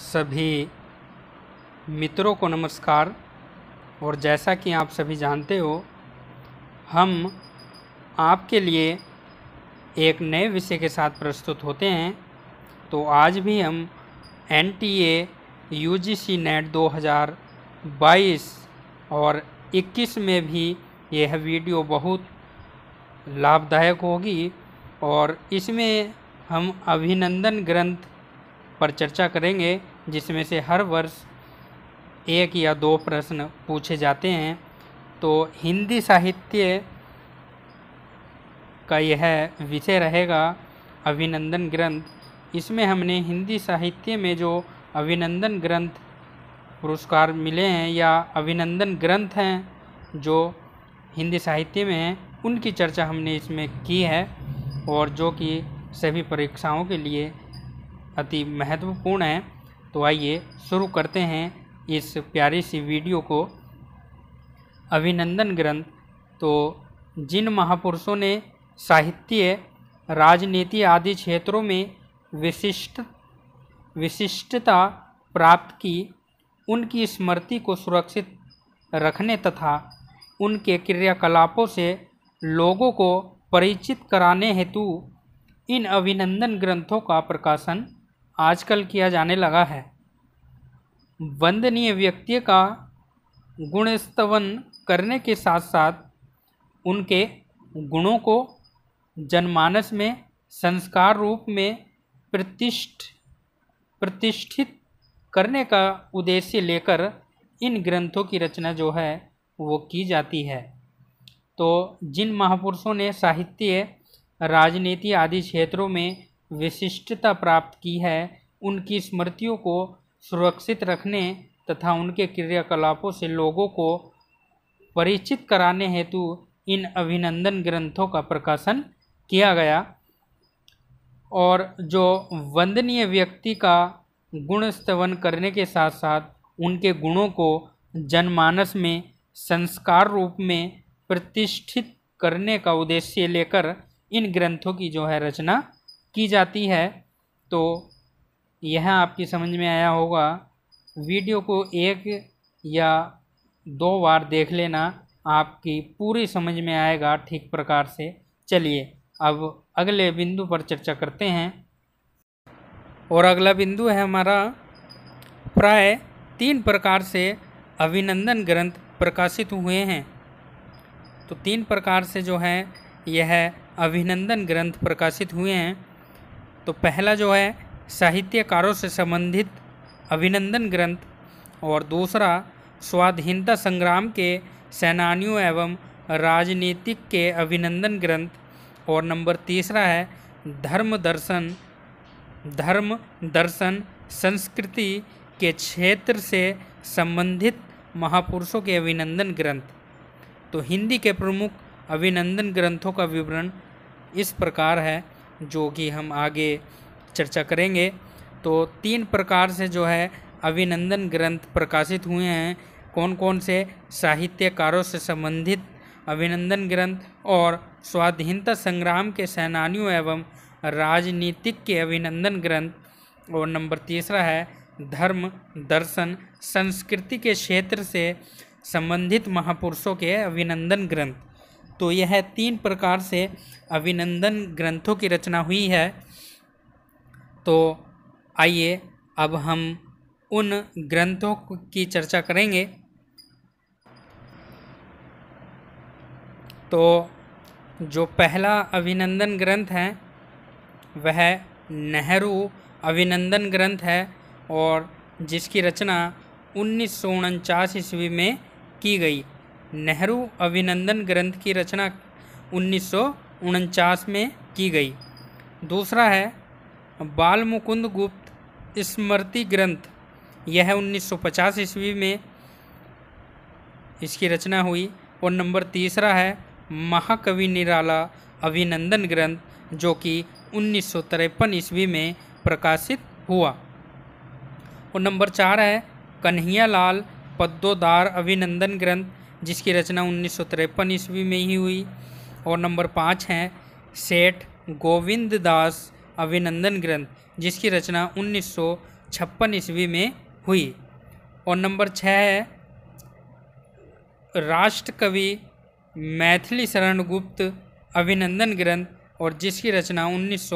सभी मित्रों को नमस्कार और जैसा कि आप सभी जानते हो हम आपके लिए एक नए विषय के साथ प्रस्तुत होते हैं तो आज भी हम N T A U G C NET दो हज़ार बाईस और इक्कीस में भी यह वीडियो बहुत लाभदायक होगी और इसमें हम अभिनंदन ग्रंथ पर चर्चा करेंगे जिसमें से हर वर्ष एक या दो प्रश्न पूछे जाते हैं तो हिंदी साहित्य का यह विषय रहेगा अभिनंदन ग्रंथ इसमें हमने हिंदी साहित्य में जो अभिनंदन ग्रंथ पुरस्कार मिले हैं या अभिनंदन ग्रंथ हैं जो हिंदी साहित्य में हैं उनकी चर्चा हमने इसमें की है और जो कि सभी परीक्षाओं के लिए अति महत्वपूर्ण है तो आइए शुरू करते हैं इस प्यारी सी वीडियो को अभिनंदन ग्रंथ तो जिन महापुरुषों ने साहित्य राजनीति आदि क्षेत्रों में विशिष्ट विशिष्टता प्राप्त की उनकी स्मृति को सुरक्षित रखने तथा उनके क्रियाकलापों से लोगों को परिचित कराने हेतु इन अभिनंदन ग्रंथों का प्रकाशन आजकल किया जाने लगा है वंदनीय व्यक्ति का गुणस्तवन करने के साथ साथ उनके गुणों को जनमानस में संस्कार रूप में प्रतिष्ठ प्रतिष्ठित करने का उद्देश्य लेकर इन ग्रंथों की रचना जो है वो की जाती है तो जिन महापुरुषों ने साहित्य राजनीति आदि क्षेत्रों में विशिष्टता प्राप्त की है उनकी स्मृतियों को सुरक्षित रखने तथा उनके क्रियाकलापों से लोगों को परिचित कराने हेतु इन अभिनंदन ग्रंथों का प्रकाशन किया गया और जो वंदनीय व्यक्ति का गुण स्तवन करने के साथ साथ उनके गुणों को जनमानस में संस्कार रूप में प्रतिष्ठित करने का उद्देश्य लेकर इन ग्रंथों की जो है रचना की जाती है तो यह आपकी समझ में आया होगा वीडियो को एक या दो बार देख लेना आपकी पूरी समझ में आएगा ठीक प्रकार से चलिए अब अगले बिंदु पर चर्चा करते हैं और अगला बिंदु है हमारा प्राय तीन प्रकार से अभिनंदन ग्रंथ प्रकाशित हुए हैं तो तीन प्रकार से जो है यह अभिनंदन ग्रंथ प्रकाशित हुए हैं तो पहला जो है साहित्यकारों से संबंधित अभिनंदन ग्रंथ और दूसरा स्वाधीनता संग्राम के सेनानियों एवं राजनीतिक के अभिनंदन ग्रंथ और नंबर तीसरा है धर्म दर्शन धर्म दर्शन संस्कृति के क्षेत्र से संबंधित महापुरुषों के अभिनंदन ग्रंथ तो हिंदी के प्रमुख अभिनंदन ग्रंथों का विवरण इस प्रकार है जो कि हम आगे चर्चा करेंगे तो तीन प्रकार से जो है अभिनंदन ग्रंथ प्रकाशित हुए हैं कौन कौन से साहित्यकारों से संबंधित अभिनंदन ग्रंथ और स्वाधीनता संग्राम के सेनानियों एवं राजनीतिक के अभिनंदन ग्रंथ और नंबर तीसरा है धर्म दर्शन संस्कृति के क्षेत्र से संबंधित महापुरुषों के अभिनंदन ग्रंथ तो यह तीन प्रकार से अभिनंदन ग्रंथों की रचना हुई है तो आइए अब हम उन ग्रंथों की चर्चा करेंगे तो जो पहला अभिनंदन ग्रंथ है वह नेहरू अभिनंदन ग्रंथ है और जिसकी रचना उन्नीस सौ ईस्वी में की गई नेहरू अभिनंदन ग्रंथ की रचना उन्नीस में की गई दूसरा है बाल मुकुंद गुप्त स्मृति ग्रंथ यह 1950 ईस्वी में इसकी रचना हुई और नंबर तीसरा है महाकवि निराला अभिनंदन ग्रंथ जो कि उन्नीस ईस्वी में प्रकाशित हुआ और नंबर चार है कन्हैयालाल पद्दोदार अभिनंदन ग्रंथ जिसकी रचना उन्नीस ईस्वी में ही हुई और नंबर पाँच है सेठ गोविंद दास अभिनंदन ग्रंथ जिसकी रचना उन्नीस ईस्वी में हुई और नंबर छः है राष्ट्र कवि मैथिली शरण गुप्त अभिनंदन ग्रंथ और जिसकी रचना उन्नीस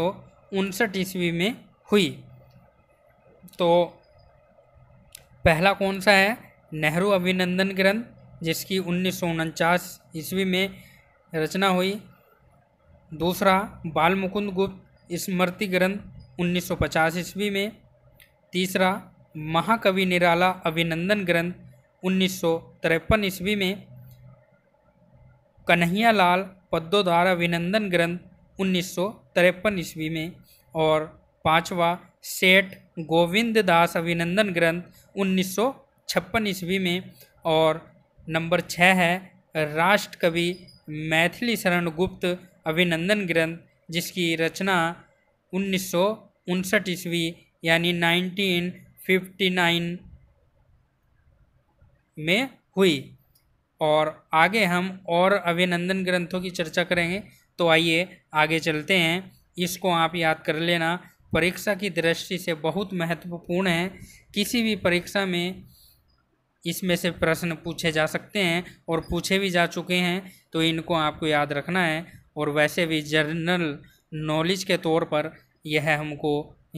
ईस्वी में हुई तो पहला कौन सा है नेहरू अभिनंदन ग्रंथ जिसकी उन्नीस ईस्वी में रचना हुई दूसरा बाल मुकुंद गुप्त स्मृति ग्रंथ 1950 ईस्वी में तीसरा महाकवि निराला अभिनंदन ग्रंथ उन्नीस ईस्वी में कन्हैयालाल पद्मोधार अभिनंदन ग्रंथ उन्नीस ईस्वी में और पांचवा सेठ गोविंद दास अभिनंदन ग्रंथ उन्नीस ईस्वी में और नंबर छः है राष्ट्र कवि मैथिली शरण गुप्त अभिनंदन ग्रंथ जिसकी रचना उन्नीस सौ उनसठ ईस्वी यानी 1959 में हुई और आगे हम और अभिनंदन ग्रंथों की चर्चा करेंगे तो आइए आगे चलते हैं इसको आप याद कर लेना परीक्षा की दृष्टि से बहुत महत्वपूर्ण है किसी भी परीक्षा में इसमें से प्रश्न पूछे जा सकते हैं और पूछे भी जा चुके हैं तो इनको आपको याद रखना है और वैसे भी जनरल नॉलेज के तौर पर यह हमको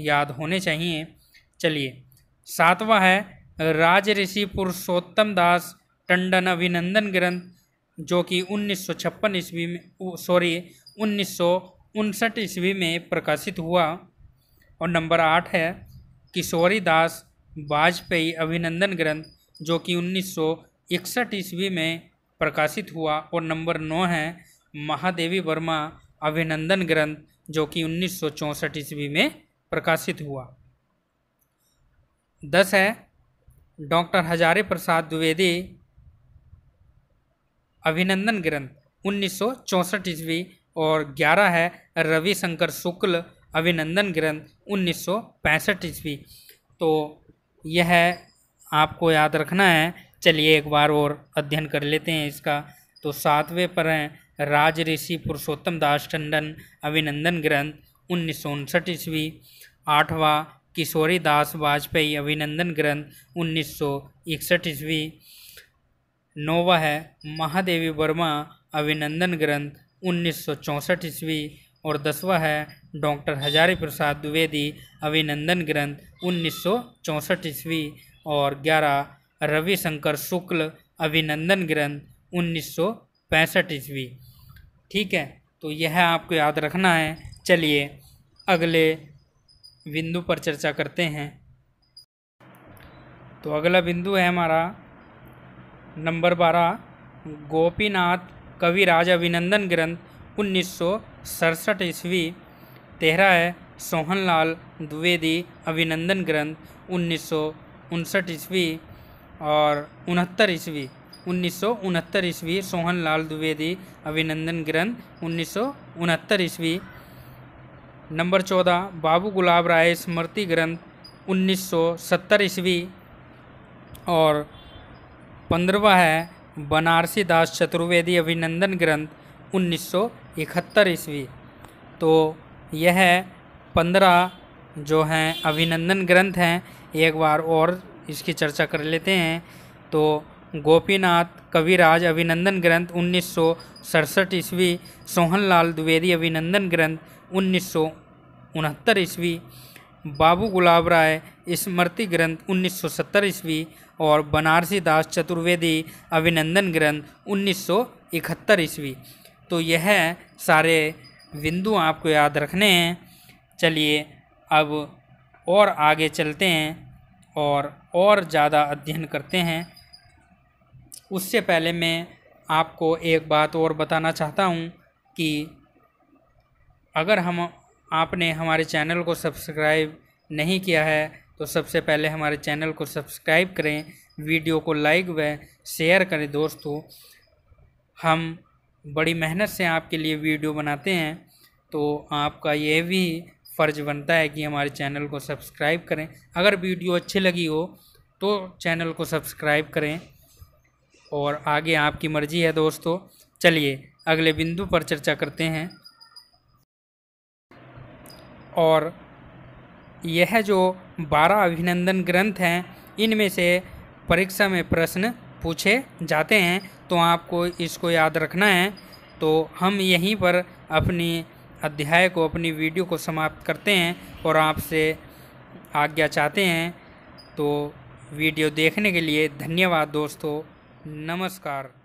याद होने चाहिए चलिए सातवां है राज ऋषि पुरुषोत्तम दास टंडन अभिनंदन ग्रंथ जो कि उन्नीस सौ छप्पन ईस्वी में सॉरी उन्नीस सौ उनसठ ईस्वी में प्रकाशित हुआ और नंबर आठ है किशोरी दास वाजपेयी अभिनंदन ग्रंथ जो कि उन्नीस सौ इकसठ ईस्वी में प्रकाशित हुआ और नंबर नौ है महादेवी वर्मा अभिनंदन ग्रंथ जो कि उन्नीस सौ चौंसठ ईस्वी में प्रकाशित हुआ दस है डॉक्टर हजारे प्रसाद द्विवेदी अभिनंदन ग्रंथ उन्नीस सौ चौंसठ ईस्वी और ग्यारह है रविशंकर शुक्ल अभिनंदन ग्रंथ उन्नीस सौ पैंसठ ईस्वी तो यह आपको याद रखना है चलिए एक बार और अध्ययन कर लेते हैं इसका तो सातवें पर हैं राज ऋषि पुरुषोत्तम दास टंडन अभिनंदन ग्रंथ उन्नीस सौ उनसठ ईस्वी आठवा किशोरी दास वाजपेयी अभिनंदन ग्रंथ उन्नीस सौ इकसठ ईस्वी नौवा है महादेवी वर्मा अभिनंदन ग्रंथ उन्नीस सौ चौंसठ ईस्वी और दसवा है डॉक्टर हजारी प्रसाद द्विवेदी अभिनंदन ग्रंथ उन्नीस सौ चौंसठ ईस्वी और ग्यारह रविशंकर शुक्ल अभिनंदन ग्रंथ उन्नीस सौ पैंसठ ईस्वी ठीक है तो यह आपको याद रखना है चलिए अगले बिंदु पर चर्चा करते हैं तो अगला बिंदु है हमारा नंबर बारह गोपीनाथ कविराज अभिनंदन ग्रंथ उन्नीस सौ सड़सठ ईस्वी तेरह है सोहनलाल द्विवेदी अभिनंदन ग्रंथ उन्नीस सौ उनसठ ईस्वी और उनहत्तर ईस्वी उन्नीस सौ उनहत्तर ईस्वी सोहन लाल द्विवेदी अभिनंदन ग्रंथ उन्नीस सौ उनहत्तर ईस्वी नंबर चौदह बाबू गुलाब राय स्मृति ग्रंथ उन्नीस सौ सत्तर ईस्वी और पंद्रवा है बनारसी दास चतुर्वेदी अभिनंदन ग्रंथ उन्नीस सौ इकहत्तर ईस्वी तो यह पंद्रह जो हैं अभिनंदन ग्रंथ हैं एक बार और इसकी चर्चा कर लेते हैं तो गोपीनाथ कविराज अभिनंदन ग्रंथ उन्नीस सौ सड़सठ ईस्वी सोहनलाल द्विवेदी अभिनंदन ग्रंथ उन्नीस सौ उनहत्तर ईस्वी बाबू गुलाब राय स्मृति ग्रंथ सत्तर ईस्वी और बनारसी दास चतुर्वेदी अभिनंदन ग्रंथ इकहत्तर ईस्वी तो यह सारे बिंदु आपको याद रखने हैं चलिए अब और आगे चलते हैं और और ज़्यादा अध्ययन करते हैं उससे पहले मैं आपको एक बात और बताना चाहता हूँ कि अगर हम आपने हमारे चैनल को सब्सक्राइब नहीं किया है तो सबसे पहले हमारे चैनल को सब्सक्राइब करें वीडियो को लाइक व शेयर करें दोस्तों हम बड़ी मेहनत से आपके लिए वीडियो बनाते हैं तो आपका ये भी फ़र्ज़ बनता है कि हमारे चैनल को सब्सक्राइब करें अगर वीडियो अच्छी लगी हो तो चैनल को सब्सक्राइब करें और आगे आपकी मर्ज़ी है दोस्तों चलिए अगले बिंदु पर चर्चा करते हैं और यह जो बारह अभिनंदन ग्रंथ हैं इनमें से परीक्षा में प्रश्न पूछे जाते हैं तो आपको इसको याद रखना है तो हम यहीं पर अपनी अध्याय को अपनी वीडियो को समाप्त करते हैं और आपसे आज्ञा चाहते हैं तो वीडियो देखने के लिए धन्यवाद दोस्तों नमस्कार